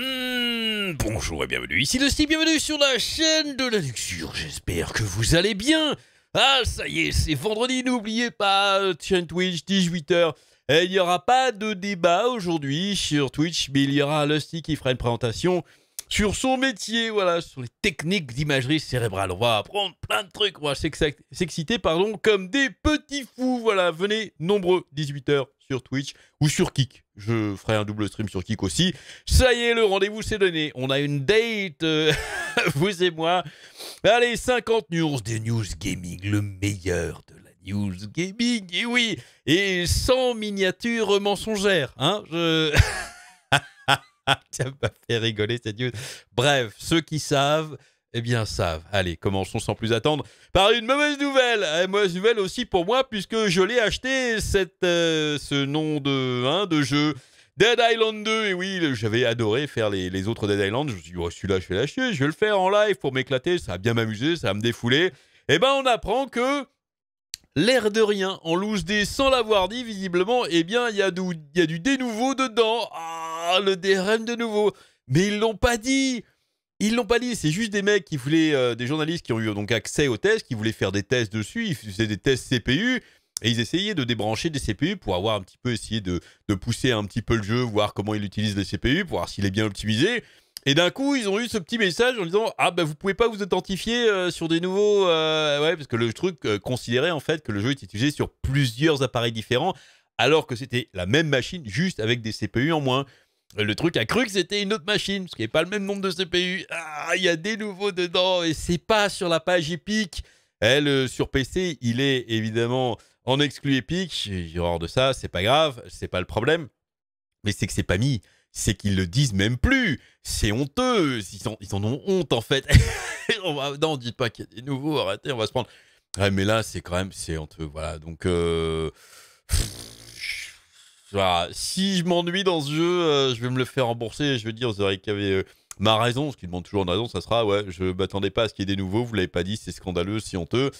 Hmm, bonjour et bienvenue, ici le bienvenue sur la chaîne de la luxure, j'espère que vous allez bien Ah ça y est, c'est vendredi, n'oubliez pas, chaîne Twitch, 18h, eh, il n'y aura pas de débat aujourd'hui sur Twitch, mais il y aura Lusty qui fera une présentation sur son métier, voilà, sur les techniques d'imagerie cérébrale, on va apprendre plein de trucs, on va s'exciter, pardon, comme des petits fous, voilà, venez nombreux, 18h, sur Twitch ou sur Kik. Je ferai un double stream sur Kik aussi. Ça y est, le rendez-vous c'est donné. On a une date, euh, vous et moi. Allez, 50 news des news gaming, le meilleur de la news gaming. Et oui, et sans miniature mensongère. Hein, je... Ça m'a fait rigoler cette news. Bref, ceux qui savent, eh bien, savent. Allez, commençons sans plus attendre par une mauvaise nouvelle. Une eh, mauvaise nouvelle aussi pour moi, puisque je l'ai acheté, cette, euh, ce nom de, un hein, de jeu. Dead Island 2, et oui, j'avais adoré faire les, les, autres Dead Island. Je me suis dit, oh, celui-là, je vais l'acheter. je vais le faire en live pour m'éclater, ça va bien m'amuser, ça va me défouler. Eh bien, on apprend que, l'air de rien, en loose des sans l'avoir dit, visiblement, eh bien, il y, a du, y a du dedans. Ah, le DRM de nouveau. Mais ils l'ont pas dit ils l'ont pas dit, c'est juste des mecs qui voulaient, euh, des journalistes qui ont eu donc accès aux tests, qui voulaient faire des tests dessus, ils faisaient des tests CPU, et ils essayaient de débrancher des CPU pour avoir un petit peu, essayer de, pousser un petit peu le jeu, voir comment il utilise les CPU, pour voir s'il est bien optimisé. Et d'un coup, ils ont eu ce petit message en disant Ah, ben vous pouvez pas vous authentifier euh, sur des nouveaux. Euh, ouais, parce que le truc considérait en fait que le jeu était utilisé sur plusieurs appareils différents, alors que c'était la même machine, juste avec des CPU en moins le truc a cru que c'était une autre machine, parce qu'il n'y a pas le même nombre de CPU. Ah, il y a des nouveaux dedans, et c'est pas sur la page Epic. Elle, euh, sur PC, il est évidemment en exclu Epic. Hors de ça, c'est pas grave, c'est pas le problème. Mais c'est que c'est pas mis. C'est qu'ils le disent même plus. C'est honteux. Ils, en, ont honte, en fait. on va, non, dites pas qu'il y a des nouveaux, arrêtez, on va se prendre. mais là, c'est quand même, c'est honteux. Voilà, donc. Euh, si je m'ennuie dans ce jeu, euh, je vais me le faire rembourser je vais dire aux avait euh, ma raison, ce qui demande toujours une raison, ça sera ouais, je m'attendais pas à ce qu'il y ait des nouveaux, vous l'avez pas dit, c'est scandaleux, si honteux.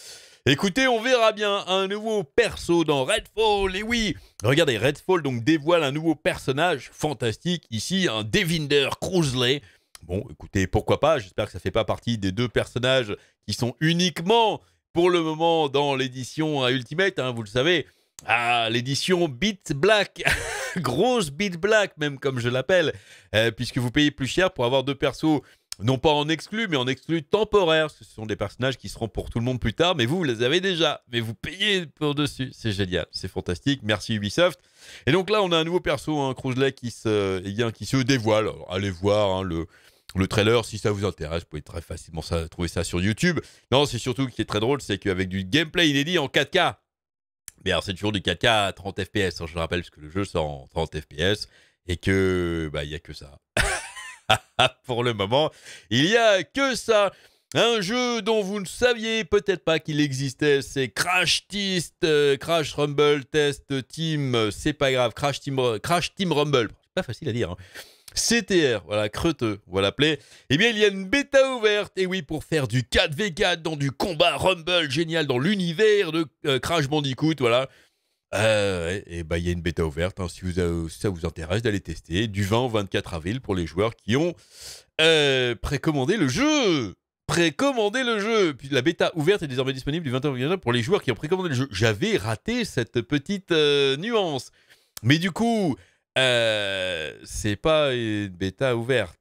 Écoutez, on verra bien un nouveau perso dans Redfall, et oui Regardez, Redfall donc dévoile un nouveau personnage fantastique, ici un Devinder Cruzley. Bon, écoutez, pourquoi pas, j'espère que ça ne fait pas partie des deux personnages qui sont uniquement pour le moment dans l'édition Ultimate, hein, vous le savez, ah, l'édition Beat Black, grosse Beat Black même comme je l'appelle, euh, puisque vous payez plus cher pour avoir deux persos, non pas en exclu, mais en exclu temporaire. Ce sont des personnages qui seront pour tout le monde plus tard, mais vous, vous les avez déjà, mais vous payez pour dessus. C'est génial, c'est fantastique, merci Ubisoft. Et donc là, on a un nouveau perso, un hein, qui se, eh qui se dévoile. allez voir hein, le, le trailer, si ça vous intéresse, vous pouvez très facilement ça, trouver ça sur YouTube. Non, c'est surtout qui est très drôle, c'est qu'avec du gameplay inédit en 4K, mais alors, c'est toujours du 4K à 30 FPS, hein, je je rappelle, parce que le jeu sort en 30 FPS et que, bah, il n'y a que ça. Pour le moment, il n'y a que ça. Un jeu dont vous ne saviez peut-être pas qu'il existait, c'est Crash Test, euh, Crash Rumble Test Team, c'est pas grave, Crash Team, Crash Team Rumble. C'est pas facile à dire. Hein. CTR, voilà, Creteux, voilà va l'appeler. Eh bien, il y a une bêta ouverte, et oui, pour faire du 4v4 dans du combat Rumble génial dans l'univers de euh, Crash Bandicoot, voilà. Eh et, bah, il y a une bêta ouverte, hein, euh, si, ça vous intéresse d'aller tester, du 20 au 24 avril pour les joueurs qui ont euh, précommandé le jeu Précommandé le jeu. Puis la bêta ouverte est désormais disponible du au 21 pour les joueurs qui ont précommandé le jeu. J'avais raté cette petite nuance. Mais du coup, euh, c'est pas une bêta ouverte.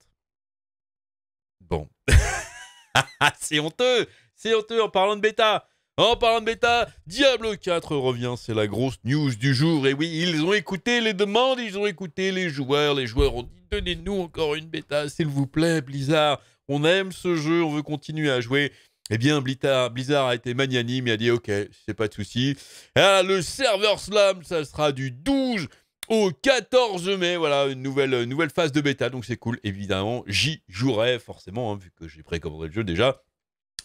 Bon. c'est honteux C'est honteux en parlant de bêta En parlant de bêta, Diablo 4 revient, c'est la grosse news du jour. Et oui, ils ont écouté les demandes, ils ont écouté les joueurs. Les joueurs ont dit donnez-nous encore une bêta, s'il vous plaît, Blizzard. On aime ce jeu, on veut continuer à jouer. Eh bien, Blizzard, a été magnanime et a dit ok, c'est pas de souci. Ah, le serveur Slam, ça sera du 12 au 14 mai. Voilà, une nouvelle, nouvelle phase de bêta, donc c'est cool. Évidemment, j'y jouerai forcément, hein, vu que j'ai précommandé le jeu déjà.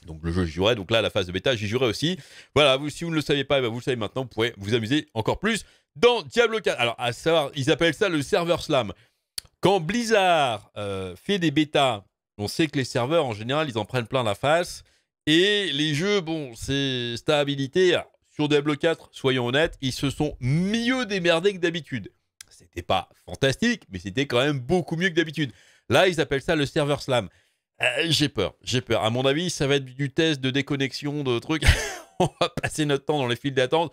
Donc le jeu, j'y jouerai. Donc là, la phase de bêta, j'y jouerai aussi. Voilà, vous, si vous ne le savez pas, eh ben, vous le savez maintenant, vous pouvez vous amuser encore plus dans Diablo 4. Alors, à savoir, ils appellent ça le serveur slam. Quand Blizzard euh, fait des bêtas, on sait que les serveurs, en général, ils en prennent plein la face. Et les jeux, bon, c'est stabilité sur Diablo 4, soyons honnêtes, ils se sont mieux démerdés que d'habitude. C'était pas fantastique, mais c'était quand même beaucoup mieux que d'habitude. Là, ils appellent ça le serveur slam. Euh, j'ai peur, j'ai peur. À mon avis, ça va être du test de déconnexion, de trucs. on va passer notre temps dans les files d'attente.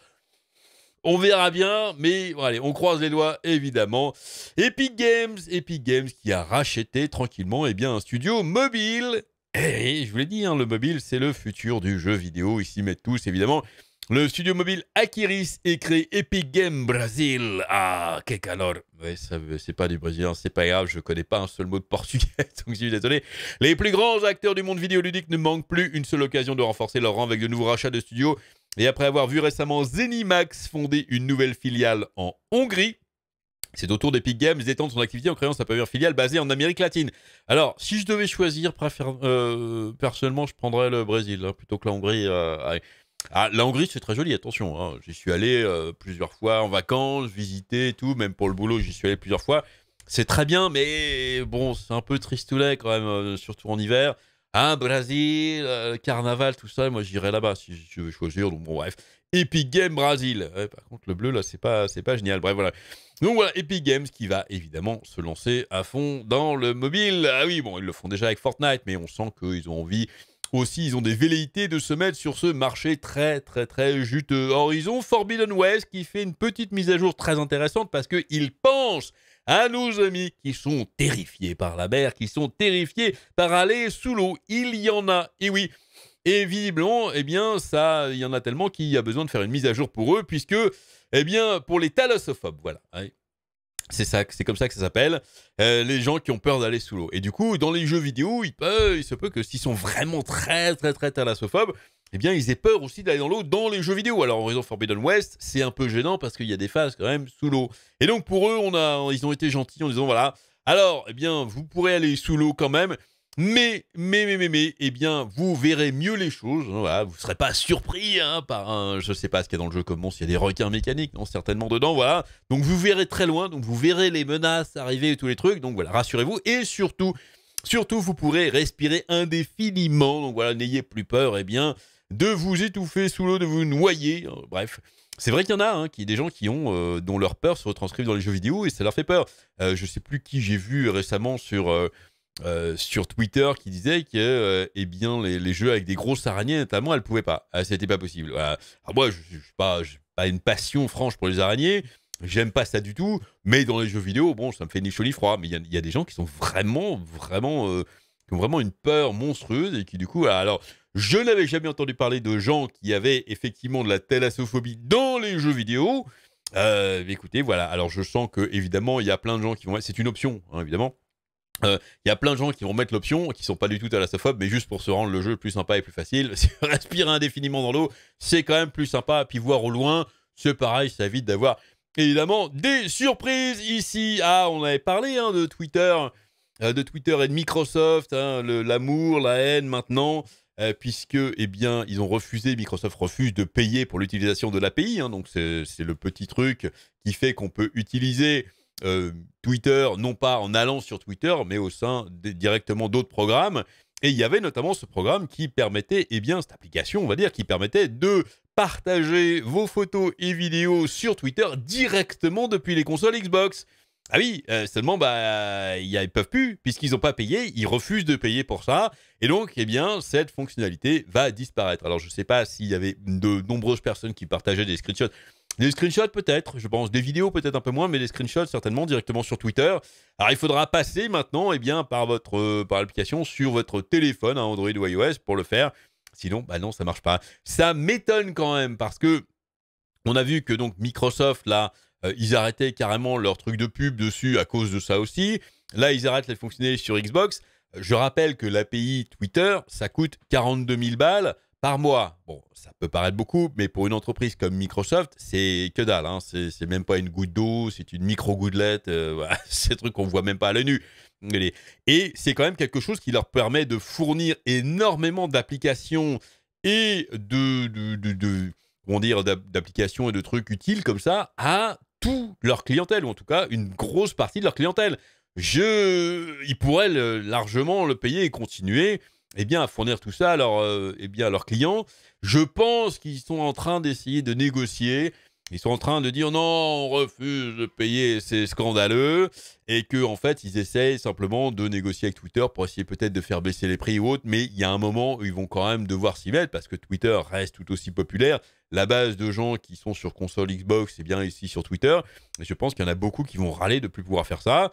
On verra bien, mais allez, on croise les doigts, évidemment. Epic Games, Epic Games qui a racheté tranquillement eh bien, un studio mobile. Et eh je vous l'ai dit, hein, le mobile, c'est le futur du jeu vidéo. Ils s'y mettent tous, évidemment. Le studio mobile Akiris est créé Epic Games Brasil. Ah, que calor. Ouais, c'est pas du brésilien, hein, c'est pas grave, je connais pas un seul mot de portugais, donc je suis désolé. Les plus grands acteurs du monde vidéoludique ne manquent plus une seule occasion de renforcer leur rang avec de nouveaux rachats de studios. Et après avoir vu récemment Zenimax fonder une nouvelle filiale en Hongrie, c'est au tour d'Epic Games d'étendre son activité en créant sa première filiale basée en Amérique latine. Alors, si je devais choisir, préfère, euh, personnellement, je prendrais le Brésil hein, plutôt que la Hongrie. Euh, ah, la Hongrie, c'est très joli, attention. Hein. J'y suis allé euh, plusieurs fois en vacances, visiter et tout, même pour le boulot, j'y suis allé plusieurs fois. C'est très bien, mais bon, c'est un peu tristoulet quand même, euh, surtout en hiver. Ah, Brésil, euh, carnaval, tout ça, moi j'irai là-bas si je veux choisir. Donc bon, bref. Epic Games, Brésil. par contre, le bleu, là, c'est pas, pas génial. Bref, voilà. Donc voilà, Epic Games qui va évidemment se lancer à fond dans le mobile. Ah oui, bon, ils le font déjà avec Fortnite, mais on sent qu'ils ont envie aussi, ils ont des velléités de se mettre sur ce marché très, très, très juteux. Horizon Forbidden West qui fait une petite mise à jour très intéressante parce qu'ils pensent à nos amis qui sont terrifiés par la mer, qui sont terrifiés par aller sous l'eau. Il y en a, et oui. Et visiblement, eh bien, ça, il y en a tellement qu'il y a besoin de faire une mise à jour pour eux, puisque, eh bien, pour les talosophobes voilà. C'est ça, c'est comme ça que ça s'appelle. Euh, les gens qui ont peur d'aller sous l'eau. Et du coup, dans les jeux vidéo, il, peut, il se peut que s'ils sont vraiment très très très thalassophobes, eh bien, ils aient peur aussi d'aller dans l'eau dans les jeux vidéo. Alors, en raison Forbidden West, c'est un peu gênant parce qu'il y a des phases quand même sous l'eau. Et donc, pour eux, ils ont été gentils en disant voilà, alors, eh bien, vous pourrez aller sous l'eau quand même, mais, mais, mais, mais, mais, eh bien, vous verrez mieux les choses. Hein, vous ne serez pas surpris hein, par un, je sais pas ce qu'il y a dans le jeu, comment s'il y a des requins mécaniques, non, certainement dedans, voilà. Donc vous verrez très loin, donc vous verrez les menaces arriver et tous les trucs. Donc voilà, rassurez-vous. Et surtout, surtout, vous pourrez respirer indéfiniment. Donc voilà, n'ayez plus peur, eh bien, de vous étouffer sous l'eau, de vous noyer. Hein. bref. C'est vrai qu'il y en a, qui, des gens qui ont, euh, dont leur peur se retranscrive dans les jeux vidéo et ça leur fait peur. je euh, je sais plus qui j'ai vu récemment sur euh, euh, sur Twitter qui disait que euh, eh bien, les, jeux avec des grosses araignées, notamment, elle ne pouvait pas. ça ah, n'était pas possible. moi, je n'ai pas, pas, une passion franche pour les araignées. J'aime pas ça du tout. Mais dans les jeux vidéo, bon, ça me fait ni chaud froid. Mais il y, a des gens qui sont vraiment, vraiment, euh, qui ont vraiment une peur monstrueuse et qui, du coup, alors. Je n'avais jamais entendu parler de gens qui avaient effectivement de la thalassophobie dans les jeux vidéo. écoutez, voilà. Alors, je sens que évidemment, il y a plein de gens qui vont. C'est une option, hein, évidemment euh, il y a plein de gens qui vont mettre l'option, qui sont pas du tout à thalassophobes, mais juste pour se rendre le jeu plus sympa et plus facile. Respirer indéfiniment dans l'eau, c'est quand même plus sympa. Puis voir au loin, c'est pareil, ça évite d'avoir évidemment des surprises ici. Ah, on avait parlé hein, de Twitter, euh, de Twitter et de Microsoft, hein, l'amour, la haine maintenant. Euh, puisque, eh bien, ils ont refusé, Microsoft refuse de payer pour l'utilisation de l'API. Hein, donc, c'est le petit truc qui fait qu'on peut utiliser euh, Twitter, non pas en allant sur Twitter, mais au sein directement d'autres programmes. Et il y avait notamment ce programme qui permettait, eh bien, cette application, on va dire, qui permettait de partager vos photos et vidéos sur Twitter directement depuis les consoles Xbox. Ah oui, euh, seulement bah ils ne peuvent plus puisqu'ils n'ont pas payé, ils refusent de payer pour ça et donc eh bien cette fonctionnalité va disparaître. Alors je ne sais pas s'il y avait de nombreuses personnes qui partageaient des screenshots des screenshots peut-être, je pense. Des vidéos peut-être un peu moins, mais des screenshots certainement directement sur Twitter. Alors il faudra passer maintenant et eh bien, par votre euh, par l'application sur votre téléphone, hein, Android ou iOS, pour le faire. Sinon, bah non, ça marche pas. Ça m'étonne quand même parce que on a vu que donc Microsoft là, euh, ils arrêtaient carrément leur truc de pub dessus à cause de ça aussi. Là, ils arrêtent les fonctionner sur Xbox. Je rappelle que l'API Twitter, ça coûte 42 000 balles par mois. Bon, ça peut paraître beaucoup, mais pour une entreprise comme Microsoft, c'est que dalle. Hein. C'est même pas une goutte d'eau, c'est une micro-gouttelette. C'est euh, voilà. Ces trucs qu'on voit même pas à l'œil nu. Et c'est quand même quelque chose qui leur permet de fournir énormément d'applications et de, de, de, dire, d'applications et de trucs utiles comme ça à tout leur clientèle, ou en tout cas une grosse partie de leur clientèle. Je, ils pourraient largement le payer et continuer eh bien, à fournir tout ça euh, eh bien, à leurs clients. Je pense qu'ils sont en train d'essayer de négocier. Ils sont en train de dire non, on refuse de payer, c'est scandaleux et que en fait ils essayent simplement de négocier avec Twitter pour essayer peut-être de faire baisser les prix ou autre, mais il y a un moment où ils vont quand même devoir s'y mettre parce que Twitter reste tout aussi populaire. La base de gens qui sont sur console Xbox c'est bien ici sur Twitter, et je pense qu'il y en a beaucoup qui vont râler de plus pouvoir faire ça.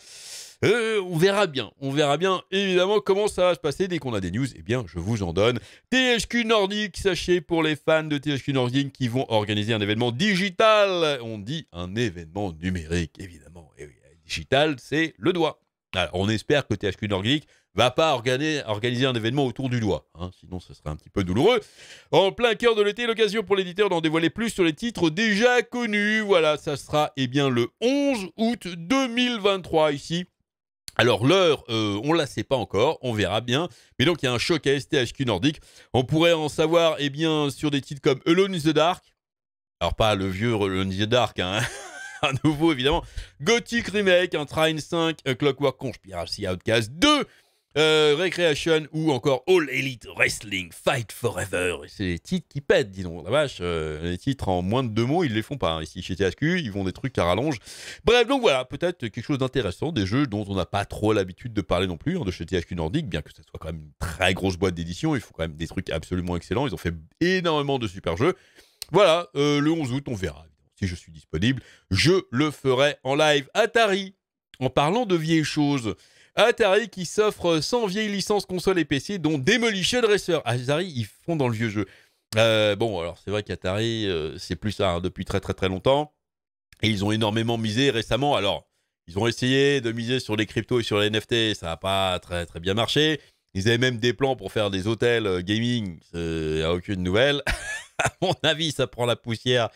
Euh, on verra bien, on verra bien évidemment comment ça va se passer dès qu'on a des news. Eh bien, je vous en donne. THQ Nordic, sachez pour les fans de THQ Nordic qui vont organiser un événement digital. On dit un événement numérique, évidemment. Et oui, digital, c'est le doigt. on espère que THQ Nordique va pas organiser, un événement autour du doigt, hein. sinon ce serait un petit peu douloureux. En plein cœur de l'été, l'occasion pour l'éditeur d'en dévoiler plus sur les titres déjà connus. Voilà, ça sera eh bien le 11 août 2023 ici. Alors l'heure, on euh, on la sait pas encore, on verra bien. Mais donc il y a un choc à STHQ Nordique. On pourrait en savoir eh bien sur des titres comme Alone in the Dark. Alors pas le vieux Alone in the Dark, hein. nouveau, évidemment. Gothic Remake, un Train 5, euh, Clockwork Conspiracy Outcast 2, euh, Recreation ou encore All Elite Wrestling Fight Forever. C'est les titres qui pètent, disons. La vache, euh, les titres en moins de deux mots, ils les font pas. Hein, ici, chez THQ, ils vont des trucs à rallonge. Bref, donc voilà, peut-être quelque chose d'intéressant, des jeux dont on n'a pas trop l'habitude de parler non plus, hein, de chez THQ Nordique, bien que ce soit quand même une très grosse boîte d'édition. Ils font quand même des trucs absolument excellents. Ils ont fait énormément de super jeux. Voilà, le 11 août, on verra si je suis disponible, je le ferai en live. Atari, en parlant de vieilles choses, Atari qui s'offre 100 vieilles licences consoles et PC, dont Demolition Racer. Ah, Atari, ils font dans le vieux jeu. Euh, bon, alors c'est vrai qu'Atari, euh, c'est plus ça hein, depuis très très très longtemps. Et ils ont énormément misé récemment. Alors, ils ont essayé de miser sur les cryptos et sur les NFT, ça n'a pas très très bien marché. Ils avaient même des plans pour faire des hôtels euh, gaming, il n'y a aucune nouvelle. à mon avis, ça prend la poussière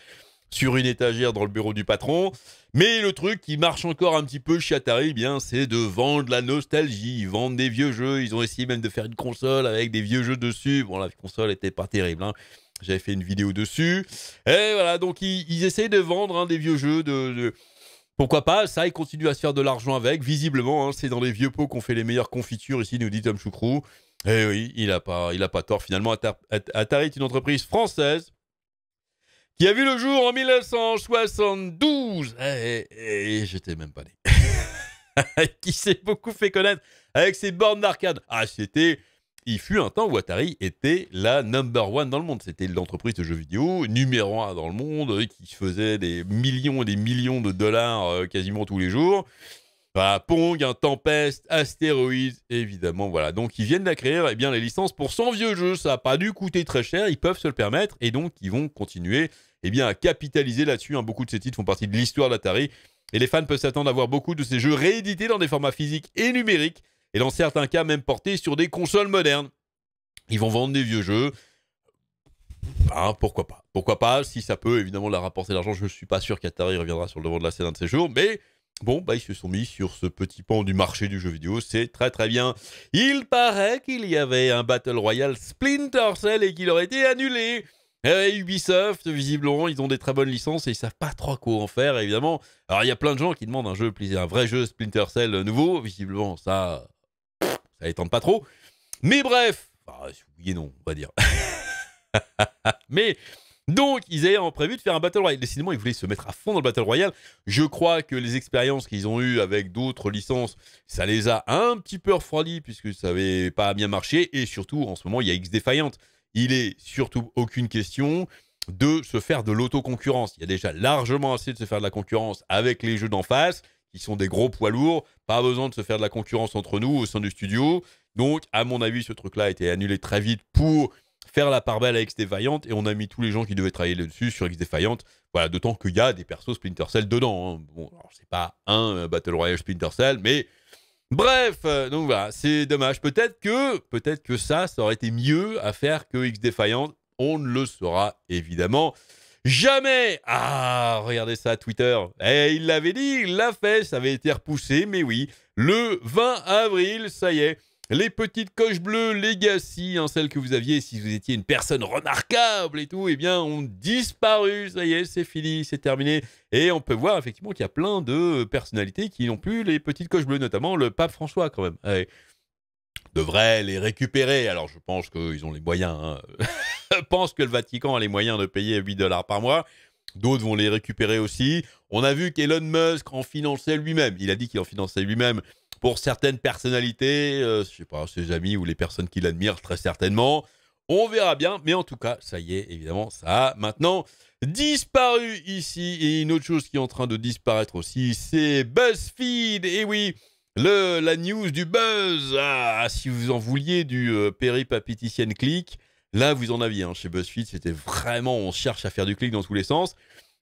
sur une étagère dans le bureau du patron. Mais le truc qui marche encore un petit peu chez Atari, eh bien, c'est de vendre la nostalgie, Ils vendent des vieux jeux. Ils ont essayé même de faire une console avec des vieux jeux dessus. Bon, la console n'était pas terrible. Hein. J'avais fait une vidéo dessus. Et voilà, donc ils, essaient essayent de vendre hein, des vieux jeux de, pourquoi pas Ça, ils continuent à se faire de l'argent avec. Visiblement, hein, c'est dans les vieux pots qu'on fait les meilleures confitures ici, nous dit Tom Choucrou. Eh oui, il n'a pas, il a pas tort. Finalement, Atari est une entreprise française qui a vu le jour en 1972. Et, eh, eh, eh, j'étais même pas né. qui s'est beaucoup fait connaître avec ses bornes d'arcade. Ah, c'était. Il fut un temps où Atari était la number one dans le monde. C'était l'entreprise de jeux vidéo numéro un dans le monde, qui faisait des millions et des millions de dollars euh, quasiment tous les jours. Bah, Pong, un Tempest, Astéroïdes, évidemment, voilà. Donc ils viennent d'acquérir eh bien les licences pour 100 vieux jeux, ça n'a pas dû coûter très cher, ils peuvent se le permettre, et donc ils vont continuer eh bien, à capitaliser là-dessus. Hein, beaucoup de ces titres font partie de l'histoire d'Atari, et les fans peuvent s'attendre à voir beaucoup de ces jeux réédités dans des formats physiques et numériques, et dans certains cas même portés sur des consoles modernes. Ils vont vendre des vieux jeux, ben, pourquoi pas Pourquoi pas Si ça peut évidemment leur rapporter l'argent, je ne suis pas sûr qu'Atari reviendra sur le devant de la scène un de ces jours, mais Bon, bah, ils se sont mis sur ce petit pan du marché du jeu vidéo, c'est très très bien. Il paraît qu'il y avait un Battle Royale Splinter Cell et qu'il aurait été annulé. Eh, Ubisoft, visiblement, ils ont des très bonnes licences et ils savent pas trop quoi en faire, évidemment. Alors, il y a plein de gens qui demandent un jeu, un vrai jeu Splinter Cell nouveau. Visiblement, ça, ça les pas trop. Mais bref, si oui et non, on va dire. Mais donc, ils avaient prévu de faire un Battle Royale. Décidément, ils voulaient se mettre à fond dans le Battle Royale. Je crois que les expériences qu'ils ont eues avec d'autres licences, ça les a un petit peu refroidis puisque ça n'avait pas bien marché. Et surtout, en ce moment, il y a X défaillante. Il est surtout aucune question de se faire de l'autoconcurrence. Il y a déjà largement assez de se faire de la concurrence avec les jeux d'en face, qui sont des gros poids lourds. Pas besoin de se faire de la concurrence entre nous au sein du studio. Donc, à mon avis, ce truc-là a été annulé très vite pour faire la part belle à X défaillante et on a mis tous les gens qui devaient travailler là-dessus sur X défaillante. Voilà, d'autant qu'il y a des persos Splinter Cell dedans. Hein. Bon, c'est pas un euh, Battle Royale Splinter Cell, mais bref, euh, donc voilà, c'est dommage. Peut-être que, peut-être que ça, ça aurait été mieux à faire que X défaillante. On ne le saura évidemment. Jamais Ah, regardez ça, Twitter. Eh, il l'avait dit, il la fait, ça avait été repoussé, mais oui, le 20 avril, ça y est, les petites coches bleues Legacy, en hein, celles que vous aviez si vous étiez une personne remarquable et tout, eh bien, ont disparu. Ça y est, c'est fini, c'est terminé. Et on peut voir effectivement qu'il y a plein de personnalités qui n'ont plus les petites coches bleues, notamment le pape François quand même. Devrait les récupérer. Alors, je pense qu'ils ont les moyens. Hein. je pense que le Vatican a les moyens de payer 8 dollars par mois. D'autres vont les récupérer aussi. On a vu qu'Elon Musk en finançait lui-même. Il a dit qu'il en finançait lui-même pour certaines personnalités, Je euh, je sais pas, ses amis ou les personnes qu'il admire très certainement. On verra bien, mais en tout cas, ça y est, évidemment, ça a maintenant disparu ici. Et une autre chose qui est en train de disparaître aussi, c'est BuzzFeed. Et oui, le, la news du buzz. Ah, si vous en vouliez, du euh, Click, Là, vous en aviez. Hein, chez BuzzFeed, c'était vraiment, on cherche à faire du clic dans tous les sens.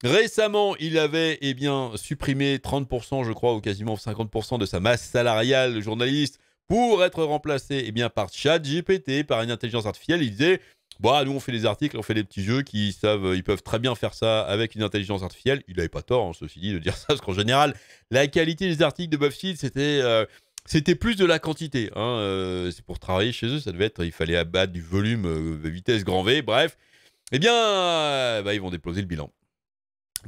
Récemment, il avait eh bien, supprimé 30%, je crois, ou quasiment 50% de sa masse salariale de journaliste pour être remplacé eh bien, par ChatGPT, par une intelligence artificielle. Il disait bah, nous, on fait des articles, on fait des petits jeux qui savent, euh, ils peuvent très bien faire ça avec une intelligence artificielle. Il n'avait pas tort, hein, ceci dit, de dire ça, parce qu'en général, la qualité des articles de BuzzFeed, c'était. Euh, c'était plus de la quantité. Hein, euh, c'est pour travailler chez eux, ça devait être, il fallait abattre du volume, euh, vitesse grand V, bref. Eh bien, euh, bah, ils vont déposer le bilan.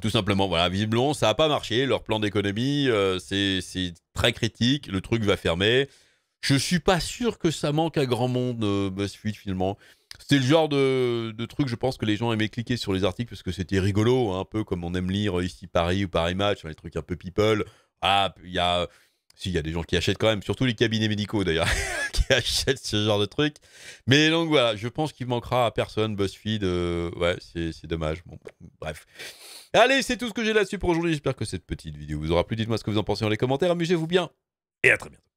Tout simplement, voilà, visiblement, ça n'a pas marché. Leur plan d'économie, c'est très critique. Le truc va fermer. Je suis pas sûr que ça manque à grand monde, BuzzFeed, finalement. C'était le genre de, truc, je pense, que les gens aimaient cliquer sur les articles parce que c'était rigolo, hein, un peu comme on aime lire ici Paris ou Paris Match, les trucs un peu people. Ah, il y a s'il y a des gens qui achètent quand même, surtout les cabinets médicaux d'ailleurs, qui achètent ce genre de trucs. Mais donc voilà, je pense qu'il manquera à personne BuzzFeed. Euh, ouais, c'est dommage. Bon, bref. Allez, c'est tout ce que j'ai là-dessus pour aujourd'hui. J'espère que cette petite vidéo vous aura plu. Dites-moi ce que vous en pensez dans les commentaires. Amusez-vous bien et à très bientôt.